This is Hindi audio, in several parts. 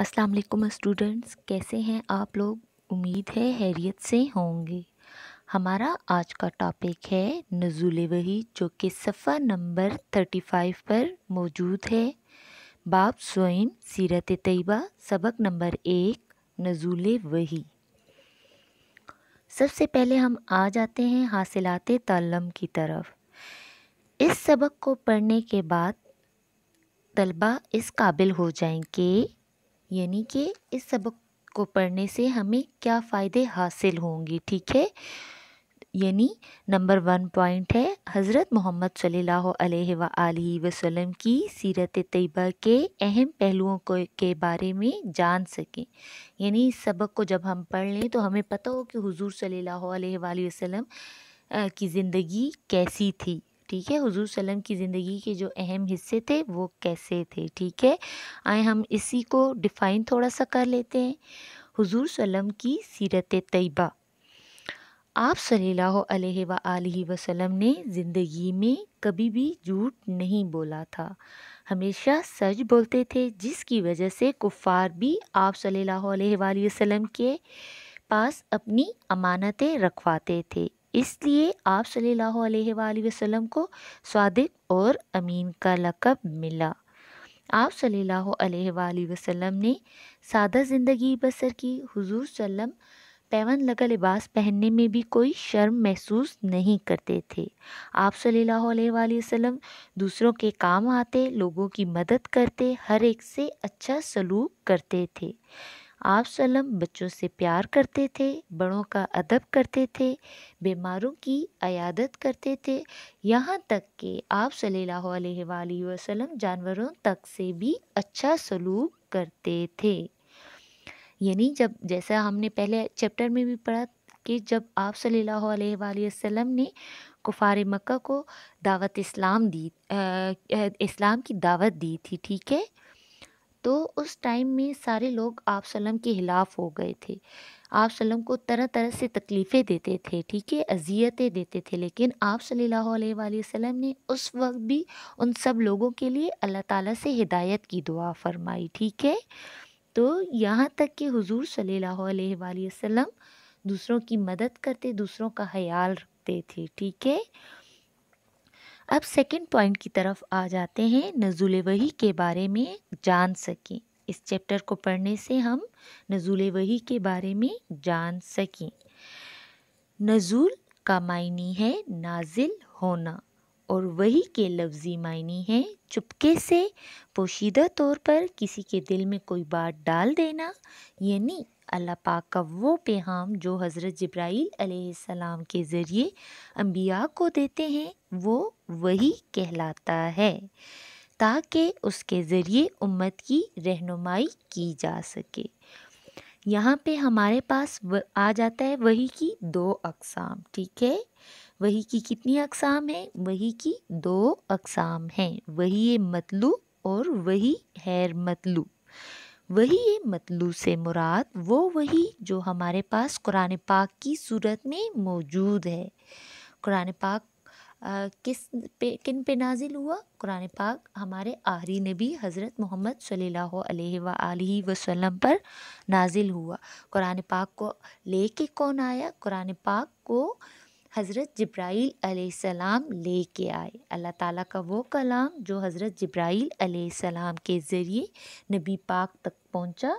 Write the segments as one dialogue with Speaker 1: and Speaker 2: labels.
Speaker 1: अस्सलाम वालेकुम स्टूडेंट्स कैसे हैं आप लोग उम्मीद है हैरियत से होंगे हमारा आज का टॉपिक है नज़ुल वही जो कि सफ़ा नंबर थर्टी फाइव पर मौजूद है बाब सोइन सीरत तयबा सबक नंबर एक नज़ुल वही सबसे पहले हम आ जाते हैं हासिलात तलम की तरफ इस सबक को पढ़ने के बाद तलबा इस काबिल हो जाएं कि यानी कि इस सबक को पढ़ने से हमें क्या फ़ायदे हासिल होंगे ठीक है यानी नंबर वन पॉइंट है हज़रत मोहम्मद सल्लल्लाहु अलैहि वसल्लम की सीरत तयबा के अहम पहलुओं को के बारे में जान सकें यानी इस सबक को जब हम पढ़ लें तो हमें पता हो कि हुजूर सल्लल्लाहु अलैहि वसल्लम की ज़िंदगी कैसी थी ठीक है हुजूर सल्लम की ज़िंदगी के जो अहम हिस्से थे वो कैसे थे ठीक है आए हम इसी को डिफ़ाइन थोड़ा सा कर लेते हैं हुजूर सल्लम की सीरत तयबा आप सल्लल्लाहु अलैहि वसल्लम ने ज़िंदगी में कभी भी झूठ नहीं बोला था हमेशा सच बोलते थे जिसकी वजह से कुफ़ार भी आप सल्लल्लाहु अलैहि वसल्लम के पास अपनी अमानतें रखवाते थे इसलिए आप सल्लल्लाहु अलैहि वसल्लम को स्वादिक और अमीन का लकब मिला आप सल्लल्लाहु अलैहि वसल्लम ने सादा ज़िंदगी बसर की हुजूर सल्लम पैवन लगा लिबास पहनने में भी कोई शर्म महसूस नहीं करते थे आप सल्लल्लाहु अलैहि वसल्लम दूसरों के काम आते लोगों की मदद करते हर एक से अच्छा सलूक करते थे आप सलम बच्चों से प्यार करते थे बड़ों का अदब करते थे बीमारों की अयादत करते थे यहाँ तक कि आप सल्लल्लाहु अलैहि वसल्लम जानवरों तक से भी अच्छा सलूक करते थे यानी जब जैसा हमने पहले चैप्टर में भी पढ़ा कि जब आप सल्लल्लाहु अलैहि वसल्लम ने कुफार मक्का को दावत इस्लाम दी आ, इस्लाम की दावत दी थी ठीक है तो उस टाइम में सारे लोग आप सलम के ख़िलाफ़ हो गए थे आप सलम को तरह तरह से तकलीफ़ें देते थे ठीक है अजियतें देते थे लेकिन आप सल्लल्लाहु अलैहि वसल्लम ने उस वक्त भी उन सब लोगों के लिए अल्लाह ताला से हिदायत की दुआ फरमाई ठीक है तो यहाँ तक कि हुजूर सल्लल्लाहु अलैहि वसल्लम दूसरों की मदद करते दूसरों का ख्याल रखते थे ठीक है अब सेकंड पॉइंट की तरफ आ जाते हैं नजुल वही के बारे में जान सकें इस चैप्टर को पढ़ने से हम नजुल वही के बारे में जान सकें नजूल का मायनी है नाजिल होना और वही के लफ्ज़ी मायने हैं चुपके से पोशीदा तौर पर किसी के दिल में कोई बात डाल देना यानी अल्लाह पाक का वो पैगाम जो हज़रत जब्राईल सलाम के ज़रिए अम्बिया को देते हैं वो वही कहलाता है ताकि उसके ज़रिए उम्मत की रहनुमाई की जा सके यहाँ पे हमारे पास आ जाता है वही की दो अकसाम ठीक है वही की कितनी अकसाम है वही की दो अकसाम हैं वही मतलू और वही हैर मतलू वही ये मतलू से मुराद वो वही जो हमारे पास कुरान पाक की सूरत में मौजूद है कुरान पाक आ, किस पे किन पे नाजिल हुआ कुरान पाक हमारे आहरी नबी हज़रत मोहम्मद सल्लल्लाहु अलैहि वसल्लम पर नाजिल हुआ कुरान पाक को लेके कौन आया कुरान पाक को हज़रत जब्राईल सलाम ले के आए अल्लाह ताला का वो कलाम जो हज़रत जब्राईल सलाम के ज़रिए नबी पाक तक पहुंचा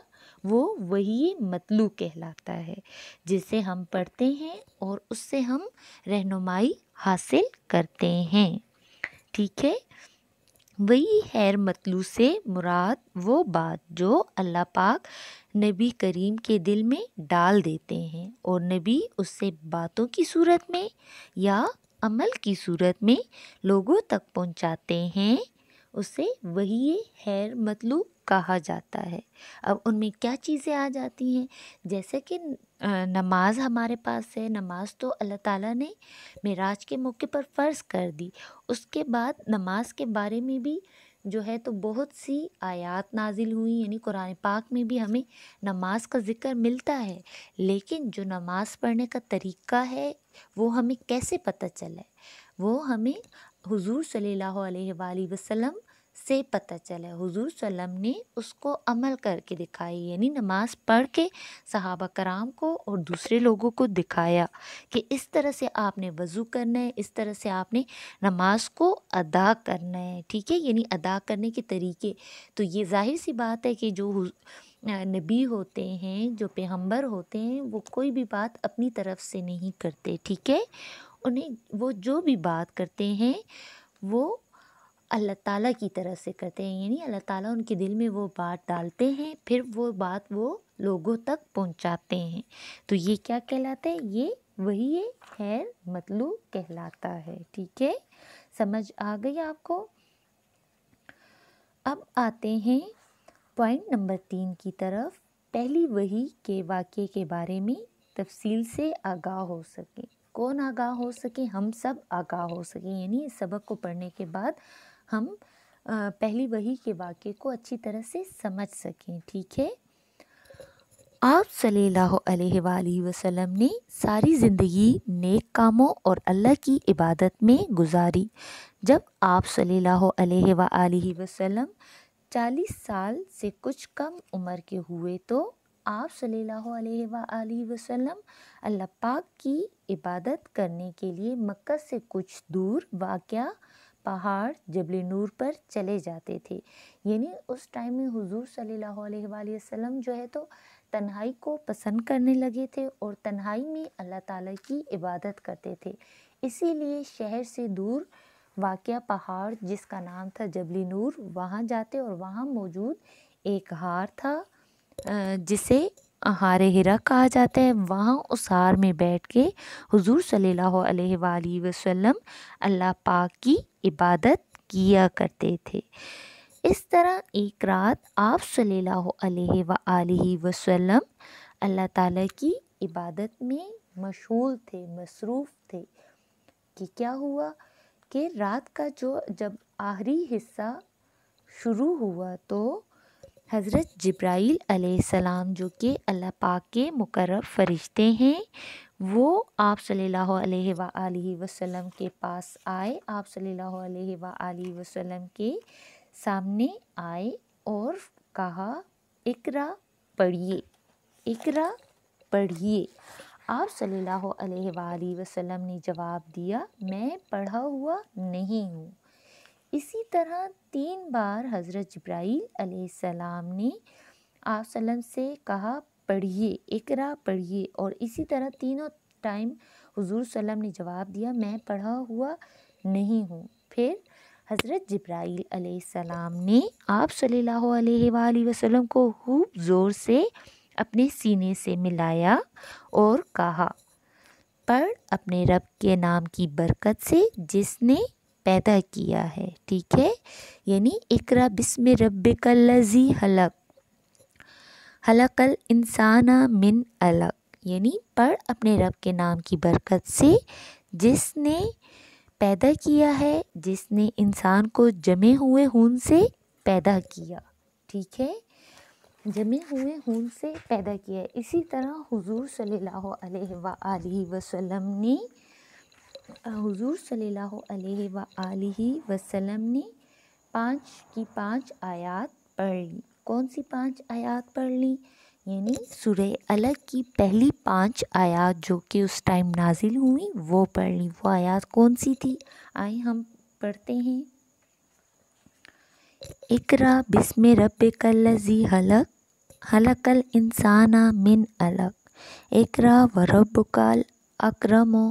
Speaker 1: वो वही मतलू कहलाता है जिसे हम पढ़ते हैं और उससे हम रहनुमाई हासिल करते हैं ठीक है वही हैर मतलू से मुराद वो बात जो अल्लाह पाक नबी करीम के दिल में डाल देते हैं और नबी उससे बातों की सूरत में या अमल की सूरत में लोगों तक पहुंचाते हैं उसे वही हैर मतलू कहा जाता है अब उनमें क्या चीज़ें आ जाती हैं जैसे कि नमाज हमारे पास है नमाज तो अल्लाह ताला ने मेराज के मौके पर फ़र्ज़ कर दी उसके बाद नमाज के बारे में भी जो है तो बहुत सी आयत नाजिल हुई यानी कुरान पाक में भी हमें नमाज का ज़िक्र मिलता है लेकिन जो नमाज़ पढ़ने का तरीका है वो हमें कैसे पता चला है वो हमें हुजूर सल्लल्लाहु अलैहि वसल्लम से पता चला हुजूर सल्लम ने उसको अमल करके दिखाई यानी नमाज पढ़ के सहाबा कराम को और दूसरे लोगों को दिखाया कि इस तरह से आपने वज़ू करना है इस तरह से आपने नमाज को अदा करना है ठीक है यानी अदा करने के तरीके तो ये जाहिर सी बात है कि जो नबी होते हैं जो पैगम्बर होते हैं वो कोई भी बात अपनी तरफ से नहीं करते ठीक है उन्हें वो जो भी बात करते हैं वो अल्लाह ताला की तरफ से करते हैं यानी अल्लाह ताला उनके दिल में वो बात डालते हैं फिर वो बात वो लोगों तक पहुंचाते हैं तो ये क्या कहलाता है ये वही है खैर मतलू कहलाता है ठीक है समझ आ गई आपको अब आते हैं पॉइंट नंबर तीन की तरफ पहली वही के वाक़े के बारे में तफसील से आगाह हो सके कौन आगाह हो सके हम सब आगाह हो सके यानी इस सबक को पढ़ने के बाद हम पहली वही के वाक्य को अच्छी तरह से समझ सकें ठीक है आप सल्लल्लाहु अलैहि वसल्लम ने सारी ज़िंदगी नेक कामों और अल्लाह की इबादत में गुजारी जब आप सल्लल्लाहु अलैहि वसल्लम चालीस साल से कुछ कम उम्र के हुए तो आप सल्लल्लाहु अलैहि वसल्लम अल्लाह पाक की इबादत करने के लिए मक्का से कुछ दूर वाक़ पहाड़ जबली नूर पर चले जाते थे यानी उस टाइम में हुजूर सल्लल्लाहु अलैहि वसल्लम जो है तो तन्हाई को पसंद करने लगे थे और तन्हाई में अल्लाह ताला की इबादत करते थे इसीलिए शहर से दूर वाक़ पहाड़ जिसका नाम था जबली नूर वहाँ जाते और वहाँ मौजूद एक हार था जिसे हार हिरा कहा जाता है वहाँ उस हार में बैठ के हजूर सल्ला वसम अल्लाह पाक की इबादत किया करते थे इस तरह एक रात आप सल्ला वसम अल्लाह ताला की इबादत में मशहूल थे मसरूफ़ थे कि क्या हुआ कि रात का जो जब आखिरी हिस्सा शुरू हुआ तो हज़रत जब्राइल सलाम जो कि अल्लाह पाक के मुकर फ़रिश्ते हैं वो आप सल्लल्लाहु अलैहि सल्ला वसल्लम के पास आए आप सल्लल्लाहु अलैहि वसल्लम के सामने आए और कहा इकरा पढ़िए इकरा पढ़िए आप सल्लल्लाहु अलैहि वसल्लम ने जवाब दिया मैं पढ़ा हुआ नहीं हूँ इसी तरह तीन बार हज़रत जब्राईल सलाम ने आप सलम से कहा पढ़िए इकरा पढ़िए और इसी तरह तीनों टाइम हुजूर सलम ने जवाब दिया मैं पढ़ा हुआ नहीं हूँ फिर हज़रत जब्राईल सलाम ने आप सल्ला वसलम को खूब ज़ोर से अपने सीने से मिलाया और कहा पढ़ अपने रब के नाम की बरकत से जिसने पैदा किया है ठीक है यानी इकरा बिस्म रबी हलक हलकल इंसाना मिन अलग यानी पढ़ अपने रब के नाम की बरकत से जिसने पैदा किया है जिसने इंसान को जमे हुए खून से पैदा किया ठीक है जमे हुए खून से पैदा किया इसी तरह हुजूर सल्लल्लाहु अलैहि वसल्लम ने हुजूर सल्लल्लाहु अलैहि व आलिहि वसल्लम ने पाँच की पाँच आयत पढ़ ली कौन सी पाँच आयत पढ़ ली यानी सूर्य अलग की पहली पाँच आयत जो कि उस टाइम नाजिल हुई वो पढ़ ली वो आयत कौन सी थी आए हम पढ़ते हैं इकरा बिस्म रब कल्लजी हलक हलकल इंसाना मिन अलग इकरा व रब कल अक्रमो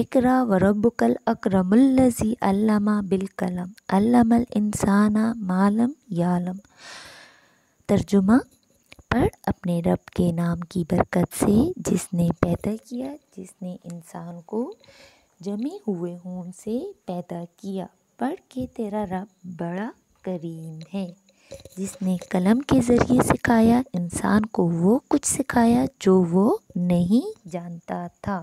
Speaker 1: इकरा वरबुकल अक्रमुल्लजी अल्लामा बिलकलम अल्लामल इंसाना मालम यालम तर्जुमा पढ़ अपने रब के नाम की बरकत से जिसने पैदा किया जिसने इंसान को जमे हुए हों से पैदा किया पढ़ के तेरा रब बड़ा करीम है जिसने कलम के ज़रिए सिखाया इंसान को वो कुछ सिखाया जो वो नहीं जानता था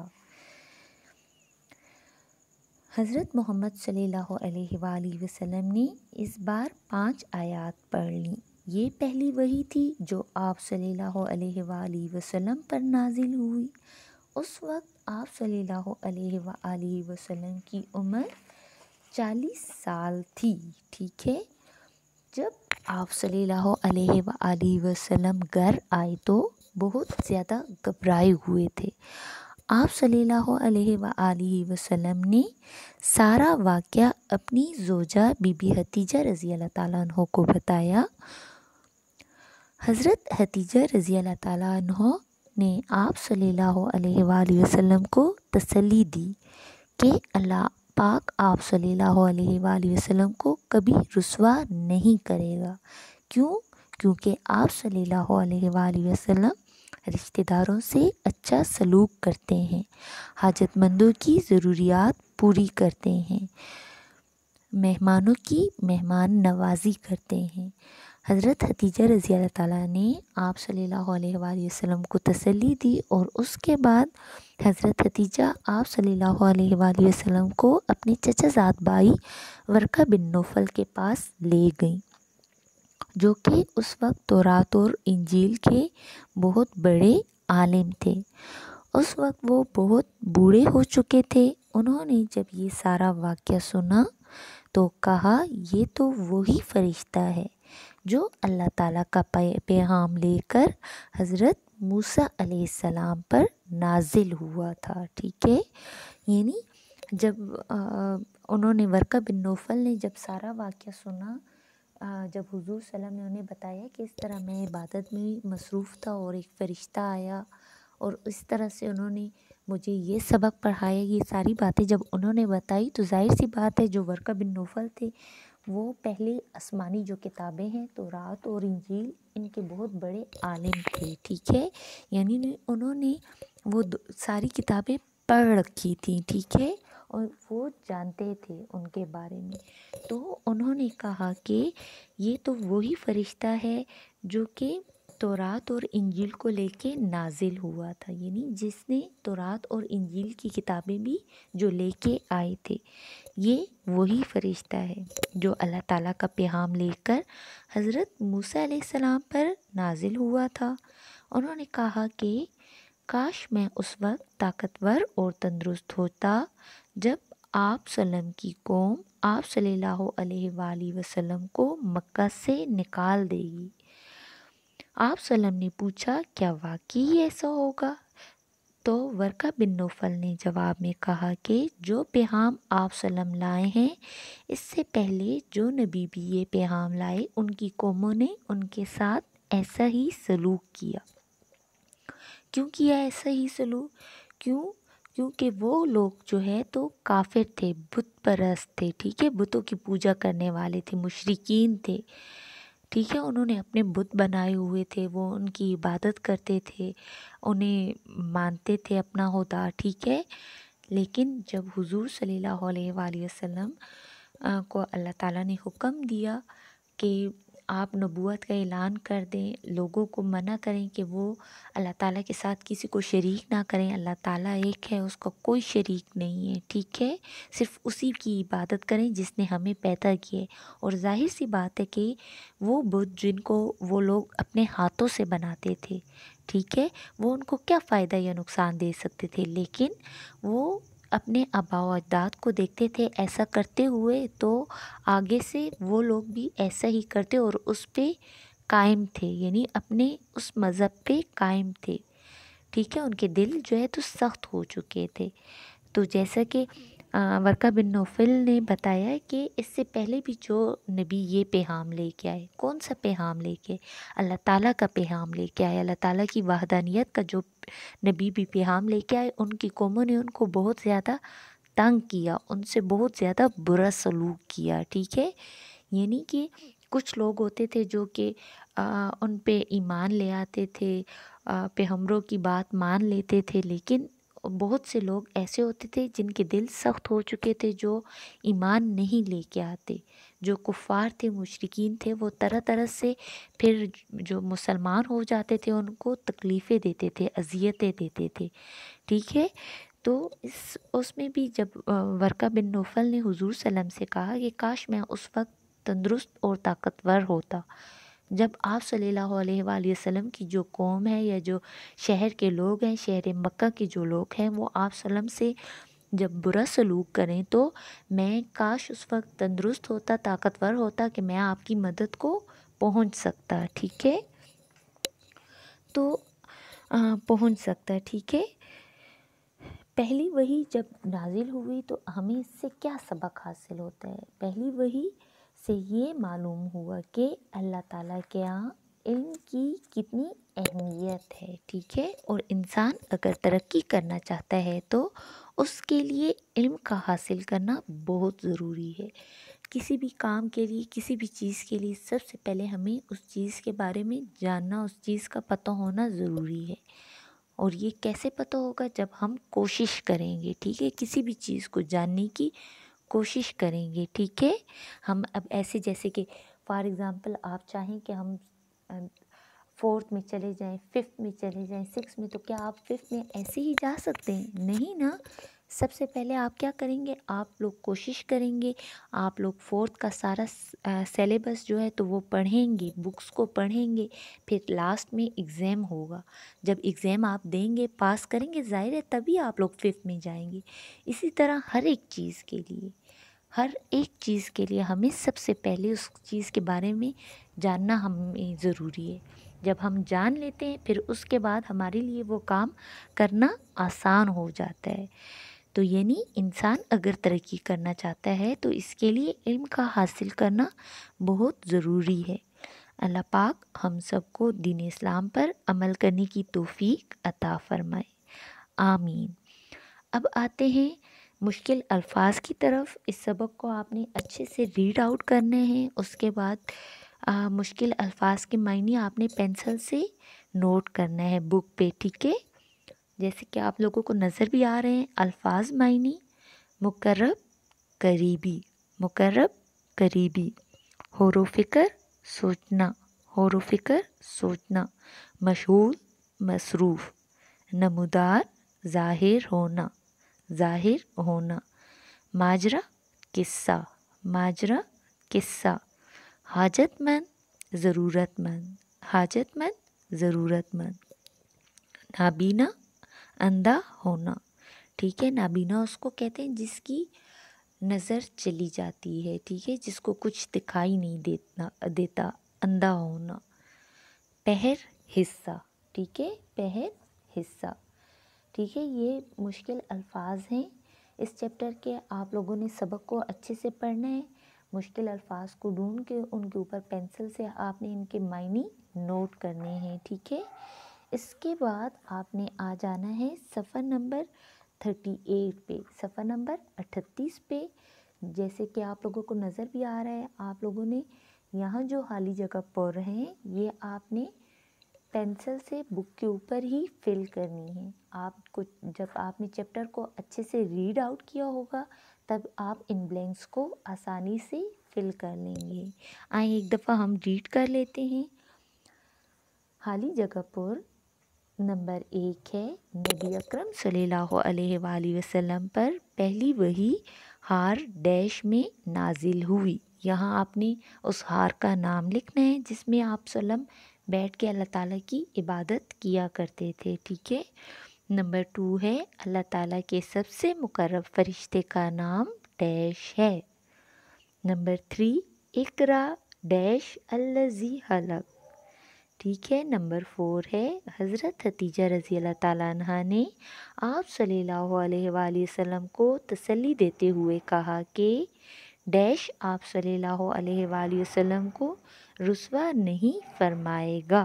Speaker 1: हज़रत मोहम्मद सल्लल्लाहु अलैहि ने इस बार पांच आयत पढ़ ली ये पहली वही थी जो आप सल्लल्लाहु अलैहि पर नाजिल हुई उस वक्त आप सल्लल्लाहु अलैहि की उम्र चालीस साल थी ठीक है जब आप सल्लल्लाहु अलैहि घर आए तो बहुत ज़्यादा घबराए हुए थे आप सल्लल्लाहु अलैहि वसल्लम ने सारा वाक़ अपनी जोजा बीबी हतीजा रज़ी अल्लाह को बताया हज़रत हतीजा रज़ी अल्लाह ने आप सल्लल्लाहु अलैहि वसल्लम को तसली दी कि अल्लाह पाक आप सल्लल्लाहु अलैहि वसल्लम को कभी रसवा नहीं करेगा क्यों क्योंकि आप सल्लल्लाहु अलैहि वसल्लम रिश्तेदारों से अच्छा सलूक करते हैं हाजतमंदों की ज़रूरियात पूरी करते हैं मेहमानों की मेहमान नवाजी करते हैं हज़रत हतीजा रज़ी अल्लाह ने आप सल्लल्लाहु अलैहि वसल्लम को तसल्ली दी और उसके बाद हज़रत हतीजा आप सल्लल्लाहु अलैहि वसल्लम को अपने चचाजात भाई वर्का बिन नौफल के पास ले गईं जो कि उस वक्त तो तोरात और इंजील के बहुत बड़े आलिम थे उस वक्त वो बहुत बूढ़े हो चुके थे उन्होंने जब ये सारा वाक्य सुना तो कहा ये तो वही फरिश्ता है जो अल्लाह ताला का पैगाम लेकर हज़रत मूसा सलाम पर नाजिल हुआ था ठीक है यानी जब आ, उन्होंने वर्का बिन नोफल ने जब सारा वाक्य सुना जब हुजूर सलाम ने उन्हें बताया कि इस तरह मैं इबादत में मसरूफ़ था और एक फ़रिश्ता आया और इस तरह से उन्होंने मुझे ये सबक पढ़ाया ये सारी बातें जब उन्होंने बताई तो जाहिर सी बात है जो वर्का बिन नोफल थे वो पहले आसमानी जो किताबें हैं तो रात और इंजील इनके बहुत बड़े आलिम थे ठीक है यानी उन्होंने वो सारी किताबें पढ़ रखी थी ठीक है और वो जानते थे उनके बारे में तो उन्होंने कहा कि ये तो वही फरिश्ता है जो कि तोरात और इंजील को लेके नाजिल हुआ था यानी जिसने तोरात और इंजील की किताबें भी जो लेके आए थे ये वही फ़रिश्ता है जो अल्लाह ताला का पैगाम लेकर हज़रत मूसा सलाम पर नाजिल हुआ था उन्होंने कहा कि काश मैं उस वक्त ताकतवर और तंदुरुस्त होता जब आप सलम की कौम आप सल्लल्लाहु वसलम को मक्का से निकाल देगी आप सलम ने पूछा क्या वाकई ऐसा होगा तो वर्का बिन नोफल ने जवाब में कहा कि जो पैगाम आप सलम लाए हैं इससे पहले जो नबी भी ये पैगाम लाए उनकी कौमों ने उनके साथ ऐसा ही सलूक किया क्यों किया ऐसा ही सलू क्यों क्योंकि वो लोग जो है तो काफिर थे बुत परस्त थे ठीक है बुतों की पूजा करने वाले थे मुशरकिन थे ठीक है उन्होंने अपने बुत बनाए हुए थे वो उनकी इबादत करते थे उन्हें मानते थे अपना होता ठीक है लेकिन जब हुजूर सल्लल्लाहु अलैहि वसल्लम को अल्लाह ताला ने हुक्म दिया कि आप नबूत का ऐलान कर दें लोगों को मना करें कि वो अल्लाह ताला के साथ किसी को शरीक ना करें अल्लाह ताला एक है उसका कोई शरीक नहीं है ठीक है सिर्फ उसी की इबादत करें जिसने हमें पैदा किए और जाहिर सी बात है कि वो बुद्ध जिनको वो लोग अपने हाथों से बनाते थे ठीक है वो उनको क्या फ़ायदा या नुकसान दे सकते थे लेकिन वो अपने आबाव अजदाद को देखते थे ऐसा करते हुए तो आगे से वो लोग भी ऐसा ही करते और उस पर कायम थे यानी अपने उस मज़हब पे कायम थे ठीक है उनके दिल जो है तो सख्त हो चुके थे तो जैसा कि वर्का बिन नौफिल ने बताया कि इससे पहले भी जो नबी ये पैगाम लेके आए कौन सा पैगाम लेके अल्लाह ताला का पैगाम लेके आए अल्लाह ताला की वाहदानियत का जो नबी भी पैगाम लेके आए उनकी कौमों ने उनको बहुत ज़्यादा तंग किया उनसे बहुत ज़्यादा बुरा सलूक किया ठीक है यानी कि कुछ लोग होते थे जो कि उन पर ईमान ले आते थे हमरों की बात मान लेते थे लेकिन बहुत से लोग ऐसे होते थे जिनके दिल सख्त हो चुके थे जो ईमान नहीं लेके आते जो कुफ़ार थे मुशरकिन थे वो तरह तरह से फिर जो मुसलमान हो जाते थे उनको तकलीफ़ें देते थे अजियतें देते थे ठीक है तो इस उसमें भी जब वर्का बिन नौफल ने हुजूर सलम से कहा कि काश मैं उस वक्त तंदुरुस्त और ताकतवर होता जब आप सल्लल्लाहु अलैहि वसल्लम की जो कौम है या जो शहर के लोग हैं शहर मक्का के जो लोग हैं वो आप सलम से जब बुरा सलूक करें तो मैं काश उस वक्त तंदरुस्त होता ताकतवर होता कि मैं आपकी मदद को पहुंच सकता ठीक है तो आ, पहुंच सकता ठीक है पहली वही जब नाजिल हुई तो हमें इससे क्या सबक हासिल होता है पहली वही से ये मालूम हुआ कि अल्लाह ताला के यहाँ इल्म की कितनी अहमियत है ठीक है और इंसान अगर तरक्की करना चाहता है तो उसके लिए इल्म का हासिल करना बहुत ज़रूरी है किसी भी काम के लिए किसी भी चीज़ के लिए सबसे पहले हमें उस चीज़ के बारे में जानना उस चीज़ का पता होना ज़रूरी है और ये कैसे पता होगा जब हम कोशिश करेंगे ठीक है किसी भी चीज़ को जानने की कोशिश करेंगे ठीक है हम अब ऐसे जैसे कि फॉर एग्ज़ाम्पल आप चाहें कि हम फोर्थ में चले जाएं फिफ्थ में चले जाएं सिक्स में तो क्या आप फिफ्थ में ऐसे ही जा सकते हैं नहीं ना सबसे पहले आप क्या करेंगे आप लोग कोशिश करेंगे आप लोग फोर्थ का सारा सेलेबस जो है तो वो पढ़ेंगे बुक्स को पढ़ेंगे फिर लास्ट में एग्ज़ाम होगा जब एग्ज़ाम आप देंगे पास करेंगे ज़ाहिर है तभी आप लोग फिफ्थ में जाएंगे इसी तरह हर एक चीज़ के लिए हर एक चीज़ के लिए हमें सबसे पहले उस चीज़ के बारे में जानना हमें ज़रूरी है जब हम जान लेते हैं फिर उसके बाद हमारे लिए वो काम करना आसान हो जाता है तो यानी इंसान अगर तरक्की करना चाहता है तो इसके लिए इल्म का हासिल करना बहुत ज़रूरी है अल्लाह पाक हम सबको दीन इस्लाम पर अमल करने की तोफ़ी अता फ़रमाए आमीन अब आते हैं मुश्किल अल्फाज की तरफ इस सबक को आपने अच्छे से रीड आउट करने हैं उसके बाद आ, मुश्किल अल्फाज के मायने आपने पेंसिल से नोट करना है बुक पे ठीक है जैसे कि आप लोगों को नज़र भी आ रहे हैं अल्फाज मायनी मकरब करीबी मकरब करीबी हौर फिकर सोचना हौर फिकर सोचना मशहूर मसरूफ़ नमदार ज़ाहिर होना ज़ाहिर होना माजरा किस्सा माजरा किस्सा हाजतमंद ज़रूरतमंद हाजतमंद ज़रूरतमंद नाबीना अंधा होना ठीक है नाबीना उसको कहते हैं जिसकी नज़र चली जाती है ठीक है जिसको कुछ दिखाई नहीं देता देता अंधा होना पहर हिस्सा ठीक है पहर हिस्सा ठीक है ये मुश्किल अल्फाज हैं इस चैप्टर के आप लोगों ने सबक को अच्छे से पढ़ना है मुश्किल अल्फाज को ढूंढ के उनके ऊपर पेंसिल से आपने इनके मायने नोट करने हैं ठीक है इसके बाद आपने आ जाना है सफ़र नंबर थर्टी एट पे सफ़र नंबर अट्ठतीस पे जैसे कि आप लोगों को नज़र भी आ रहा है आप लोगों ने यहाँ जो खाली जगह पढ़ रहे हैं ये आपने पेंसिल से बुक के ऊपर ही फिल करनी है आपको जब आपने चैप्टर को अच्छे से रीड आउट किया होगा तब आप इन ब्लैंक्स को आसानी से फिल कर लेंगे आए एक दफ़ा हम रीड कर लेते हैं खाली जगह पर नंबर एक है नबी अकरम सल्लल्लाहु अलैहि वसल्लम पर पहली वही हार डैश में नाजिल हुई यहाँ आपने उस हार का नाम लिखना है जिसमें आप सलम बैठ के अल्लाह ताला की इबादत किया करते थे ठीक है नंबर टू है अल्लाह ताला के सबसे मुकरब फरिश्ते का नाम डैश है नंबर थ्री इकरा डैश अल्लाजी हलक ठीक है नंबर फोर है हज़रत हतीजा रज़ी अल्लाह तला ने आप सल्लल्लाहु को तसली देते हुए कहा कि डैश आप सल्लल्लाहु को रसवा नहीं फरमाएगा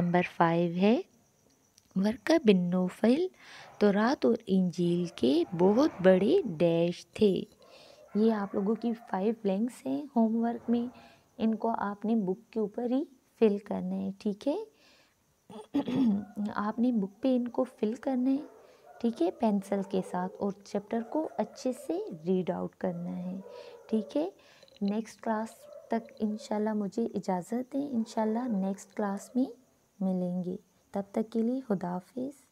Speaker 1: नंबर फाइव है वर्का बिन तो रात और इंजील के बहुत बड़े डैश थे ये आप लोगों की फाइव ब्लैंक्स हैं होमवर्क में इनको आपने बुक के ऊपर ही फिल करने हैं ठीक है आपने बुक पे इनको फिल करना है ठीक है पेंसिल के साथ और चैप्टर को अच्छे से रीड आउट करना है ठीक है नेक्स्ट क्लास तक इंशाल्लाह मुझे इजाज़त दें इंशाल्लाह नेक्स्ट क्लास में मिलेंगे तब तक के लिए खुदाफिज़